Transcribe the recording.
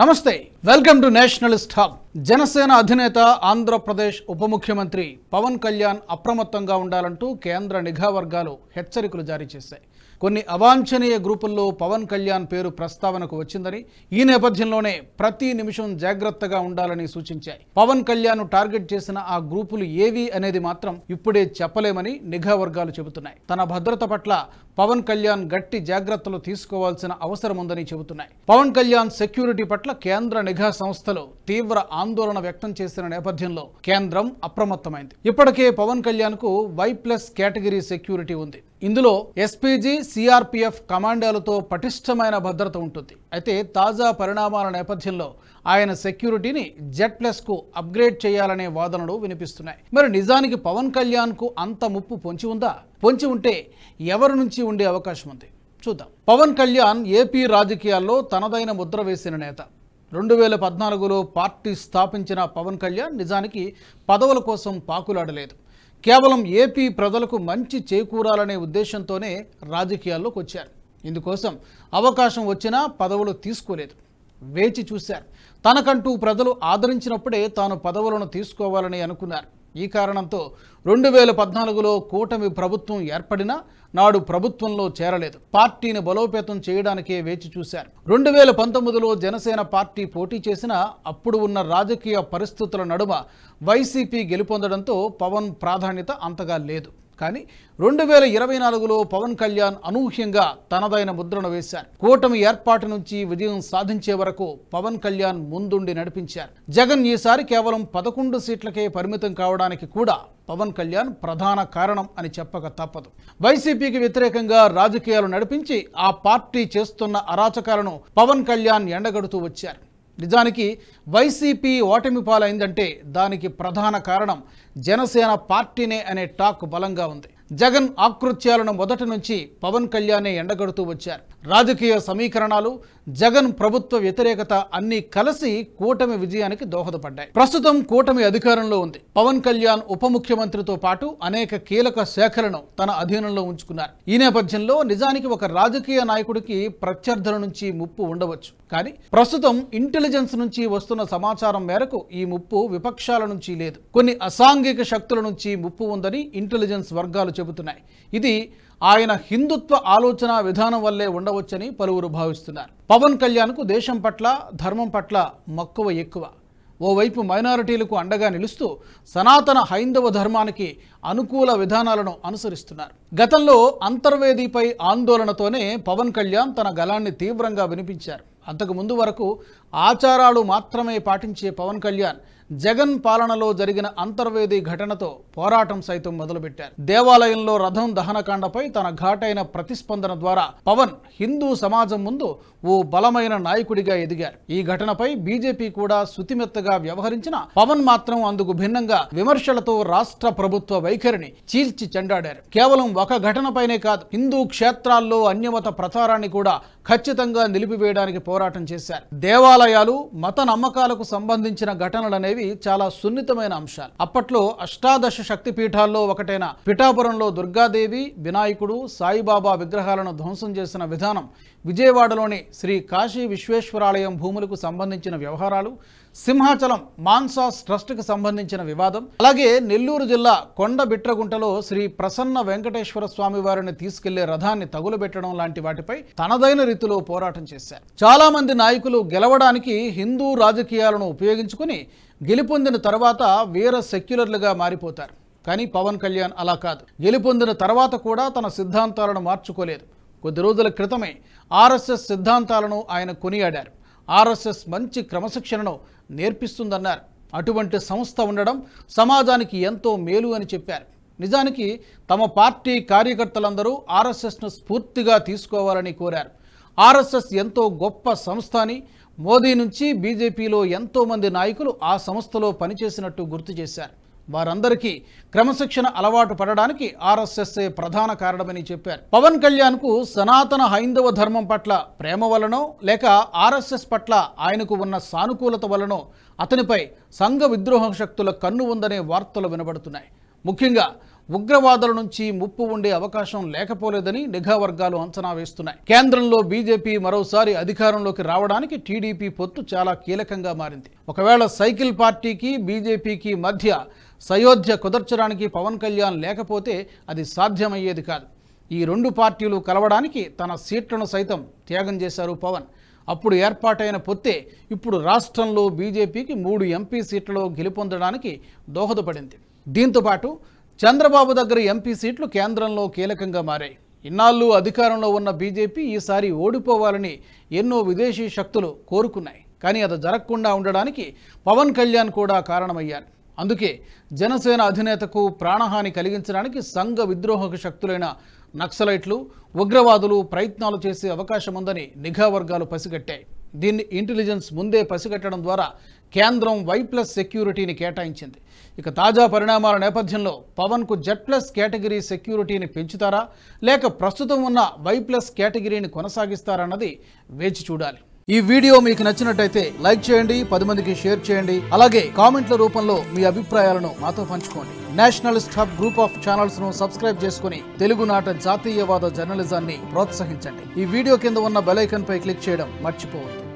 నమస్తే welcome to nationalist hub Janasena అధినేత ఆంధ్రప్రదేశ్ ఉప ముఖ్యమంత్రి పవన్ కళ్యాణ్ అప్రమత్తంగా ఉండాలంటూ కేంద్ర నిఘా వర్గాలు హెచ్చరికలు జారీ చేశాయి కొన్ని అవాంఛనీయ గ్రూపుల్లో పవన్ కళ్యాణ్ పేరు ప్రస్తావనకు వచ్చిందని ఈ నేపథ్యంలోనే ప్రతి నిమిషం జాగ్రత్తగా ఉండాలని సూచించాయి పవన్ కళ్యాణ్ టార్గెట్ చేసిన ఆ గ్రూపులు ఏవి అనేది మాత్రం ఇప్పుడే చెప్పలేమని నిఘా వర్గాలు చెబుతున్నాయి తన భద్రత పట్ల పవన్ కళ్యాణ్ గట్టి జాగ్రత్తలు తీసుకోవాల్సిన అవసరం ఉందని చెబుతున్నాయి పవన్ కళ్యాణ్ సెక్యూరిటీ పట్ల కేంద్ర నిఘా సంస్థలు తీవ్ర ఆందోళన వ్యక్తం చేసిన నేపథ్యంలో కేంద్రం అప్రమత్తమైంది ఇప్పటికే పవన్ కళ్యాణ్ కు వై ప్లస్ కేటగిరీ సెక్యూరిటీ ఉంది ఇందులో ఎస్పీజీ సిఆర్పీఎఫ్ కమాండోలతో పటిష్టమైన భద్రత ఉంటుంది అయితే తాజా పరిణామాల నేపథ్యంలో ఆయన సెక్యూరిటీని జెడ్ ప్లస్కు అప్గ్రేడ్ చేయాలనే వాదనలు వినిపిస్తున్నాయి మరి నిజానికి పవన్ కళ్యాణ్కు అంత ముప్పు పొంచి ఉందా పొంచి ఉంటే ఎవరి నుంచి ఉండే అవకాశం ఉంది చూద్దాం పవన్ కళ్యాణ్ ఏపీ రాజకీయాల్లో తనదైన ముద్ర వేసిన నేత రెండు వేల పద్నాలుగులో పార్టీ స్థాపించిన పవన్ కళ్యాణ్ నిజానికి పదవుల కోసం పాకులాడలేదు కేవలం ఏపీ ప్రజలకు మంచి చేకూరాలనే ఉద్దేశంతోనే రాజకీయాల్లోకి వచ్చారు ఇందుకోసం అవకాశం వచ్చినా పదవులు తీసుకోలేదు వేచి చూశారు తనకంటూ ప్రజలు ఆదరించినప్పుడే తాను పదవులను తీసుకోవాలని అనుకున్నారు ఈ కారణంతో రెండు వేల పద్నాలుగులో కూటమి ప్రభుత్వం ఏర్పడినా నాడు ప్రభుత్వంలో చేరలేదు పార్టీని బలోపేతం చేయడానికే వేచి చూశారు రెండు వేల పంతొమ్మిదిలో జనసేన పార్టీ పోటీ చేసినా అప్పుడు ఉన్న రాజకీయ పరిస్థితుల నడుమ వైసీపీ గెలుపొందడంతో పవన్ ప్రాధాన్యత అంతగా లేదు కానీ రెండు వేల ఇరవై నాలుగులో పవన్ కళ్యాణ్ అనూహ్యంగా తనదైన ముద్రను వేశారు కూటమి ఏర్పాటు నుంచి విజయం సాధించే వరకు పవన్ కళ్యాణ్ ముందుండి నడిపించారు జగన్ ఈసారి కేవలం పదకొండు సీట్లకే పరిమితం కావడానికి కూడా పవన్ కళ్యాణ్ ప్రధాన కారణం అని చెప్పక తప్పదు వైసీపీకి వ్యతిరేకంగా రాజకీయాలు నడిపించి ఆ పార్టీ చేస్తున్న అరాచకాలను పవన్ కళ్యాణ్ ఎండగడుతూ వచ్చారు నిజానికి వైసీపీ ఓటమి పాలైందంటే దానికి ప్రధాన కారణం జనసేన పార్టీనే అనే టాక్ బలంగా ఉంది జగన్ ఆకృత్యాలను మొదటి నుంచి పవన్ కళ్యాణే ఎండగడుతూ వచ్చారు రాజకీయ సమీకరణాలు జగన్ ప్రభుత్వ వ్యతిరేకత అన్ని కలిసి కూటమి విజయానికి దోహదపడ్డాయి ప్రస్తుతం కూటమి అధికారంలో ఉంది పవన్ కళ్యాణ్ ఉప ముఖ్యమంత్రితో పాటు అనేక కీలక శాఖలను తన అధీనంలో ఉంచుకున్నారు ఈ నేపథ్యంలో నిజానికి ఒక రాజకీయ నాయకుడికి ప్రత్యర్థుల నుంచి ముప్పు ఉండవచ్చు కానీ ప్రస్తుతం ఇంటెలిజెన్స్ నుంచి వస్తున్న సమాచారం మేరకు ఈ ముప్పు విపక్షాల నుంచి లేదు కొన్ని అసాంఘిక శక్తుల నుంచి ముప్పు ఉందని ఇంటెలిజెన్స్ వర్గాలు చెబుతున్నాయి ఇది ఆయన హిందుత్వ ఆలోచన విధానం వల్లే ఉండవచ్చని పలువురు భావిస్తున్నారు పవన్ కళ్యాణ్కు దేశం పట్ల ధర్మం పట్ల మక్కువ ఎక్కువ ఓవైపు మైనారిటీలకు అండగా నిలుస్తూ సనాతన హైందవ ధర్మానికి అనుకూల విధానాలను అనుసరిస్తున్నారు గతంలో అంతర్వేదిపై ఆందోళనతోనే పవన్ కళ్యాణ్ తన గలాన్ని తీవ్రంగా వినిపించారు అంతకు ముందు వరకు ఆచారాలు మాత్రమే పాటించే పవన్ కళ్యాణ్ జగన్ పాలనలో జరిగిన అంతర్వేది ఘటనతో పోరాటం సైతం మొదలుపెట్టారు దేవాలయంలో రథం దహనకాండపై తన ఘాటైన ప్రతిస్పందన ద్వారా పవన్ హిందూ సమాజం ముందు ఓ బలమైన నాయకుడిగా ఎదిగారు ఈ ఘటనపై బీజేపీ కూడా శుతిమెత్తగా వ్యవహరించిన పవన్ మాత్రం అందుకు భిన్నంగా విమర్శలతో రాష్ట్ర ప్రభుత్వ వైఖరిని చీల్చి చెండాడారు కేవలం ఒక ఘటనపైనే కాదు హిందూ క్షేత్రాల్లో అన్యమత ప్రచారాన్ని కూడా ఖచ్చితంగా నిలిపివేయడానికి పోరాటం చేశారు దేవాలయాలు మత నమ్మకాలకు సంబంధించిన ఘటనలనేవి అనేవి చాలా సున్నితమైన అంశాలు అప్పట్లో అష్టాదశ శక్తి పీఠాల్లో ఒకటైన పిఠాపురంలో దుర్గాదేవి వినాయకుడు సాయిబాబా విగ్రహాలను ధ్వంసం చేసిన విధానం విజయవాడలోని శ్రీ కాశీ విశ్వేశ్వరాలయం భూములకు సంబంధించిన వ్యవహారాలు సింహాచలం మాన్సాస్ ట్రస్ట్కు సంబంధించిన వివాదం అలాగే నెల్లూరు జిల్లా కొండబిట్రగుంటలో శ్రీ ప్రసన్న వెంకటేశ్వర స్వామి వారిని తీసుకెళ్లే రథాన్ని తగులబెట్టడం లాంటి వాటిపై తనదైన రీతిలో పోరాటం చేశారు చాలామంది నాయకులు గెలవడానికి హిందూ రాజకీయాలను ఉపయోగించుకుని గెలుపొందిన తర్వాత వీర సెక్యులర్లుగా మారిపోతారు కానీ పవన్ కళ్యాణ్ అలా కాదు గెలుపొందిన తర్వాత కూడా తన సిద్ధాంతాలను మార్చుకోలేదు కొద్ది రోజుల క్రితమే ఆర్ఎస్ఎస్ సిద్ధాంతాలను ఆయన కొనియాడారు ఆర్ఎస్ఎస్ మంచి క్రమశిక్షణను నేర్పిస్తుందన్నారు అటువంటి సంస్థ ఉండడం సమాజానికి ఎంతో మేలు అని చెప్పారు నిజానికి తమ పార్టీ కార్యకర్తలందరూ ఆర్ఎస్ఎస్ను స్ఫూర్తిగా తీసుకోవాలని కోరారు ఆర్ఎస్ఎస్ ఎంతో గొప్ప సంస్థ అని మోదీ నుంచి బీజేపీలో ఎంతోమంది నాయకులు ఆ సంస్థలో పనిచేసినట్టు గుర్తు చేశారు వారందరికీ క్రమశిక్షణ అలవాటు పడడానికి ఆర్ఎస్ఎస్ఏ ప్రధాన కారణమని చెప్పారు పవన్ కళ్యాణ్కు సనాతన హైందవ ధర్మం పట్ల ప్రేమ వలనో లేక ఆర్ఎస్ఎస్ పట్ల ఆయనకు ఉన్న సానుకూలత వలనో అతనిపై సంఘ విద్రోహ శక్తుల కన్ను ఉందనే వార్తలు వినబడుతున్నాయి ముఖ్యంగా ఉగ్రవాదుల నుంచి ముప్పు ఉండే అవకాశం లేకపోలేదని నిఘా వర్గాలు అంచనా వేస్తున్నాయి కేంద్రంలో బీజేపీ మరోసారి అధికారంలోకి రావడానికి టీడీపీ పొత్తు చాలా కీలకంగా మారింది ఒకవేళ సైకిల్ పార్టీకి బీజేపీకి మధ్య సయోధ్య కుదర్చడానికి పవన్ కళ్యాణ్ లేకపోతే అది సాధ్యమయ్యేది కాదు ఈ రెండు పార్టీలు కలవడానికి తన సీట్లను సైతం త్యాగం చేశారు పవన్ అప్పుడు ఏర్పాటైన పొత్తే ఇప్పుడు రాష్ట్రంలో బీజేపీకి మూడు ఎంపీ సీట్లలో గెలుపొందడానికి దోహదపడింది దీంతోపాటు చంద్రబాబు దగ్గర ఎంపీ సీట్లు కేంద్రంలో కీలకంగా మారాయి ఇన్నాళ్ళు అధికారంలో ఉన్న బీజేపీ ఈసారి ఓడిపోవాలని ఎన్నో విదేశీ శక్తులు కోరుకున్నాయి కానీ అది జరగకుండా ఉండడానికి పవన్ కళ్యాణ్ కూడా కారణమయ్యారు అందుకే జనసేన అధినేతకు ప్రాణహాని కలిగించడానికి సంఘ విద్రోహక శక్తులైన నక్సలైట్లు ఉగ్రవాదులు ప్రయత్నాలు చేసే అవకాశం ఉందని నిఘా వర్గాలు పసిగట్టాయి దీన్ని ఇంటెలిజెన్స్ ముందే పసిగట్టడం ద్వారా కేంద్రం వై ప్లస్ సెక్యూరిటీని కేటాయించింది ఇక తాజా పరిణామాల నేపథ్యంలో పవన్కు జెడ్ ప్లస్ కేటగిరీ సెక్యూరిటీని పెంచుతారా లేక ప్రస్తుతం ఉన్న వై ప్లస్ కేటగిరీని కొనసాగిస్తారన్నది వేచి చూడాలి ఈ వీడియో మీకు నచ్చినట్టయితే లైక్ చేయండి పది మందికి షేర్ చేయండి అలాగే కామెంట్ల రూపంలో మీ అభిప్రాయాలను మాతో పంచుకోండి national hub group of channels ను సబ్స్క్రైబ్ చేసుకుని తెలుగునాట జాతీయవాద జర్నలిజాన్ని ప్రోత్సహించండి ఈ వీడియో కింద ఉన్న బెలైకన్ పై క్లిక్ చేయడం మర్చిపోవద్దు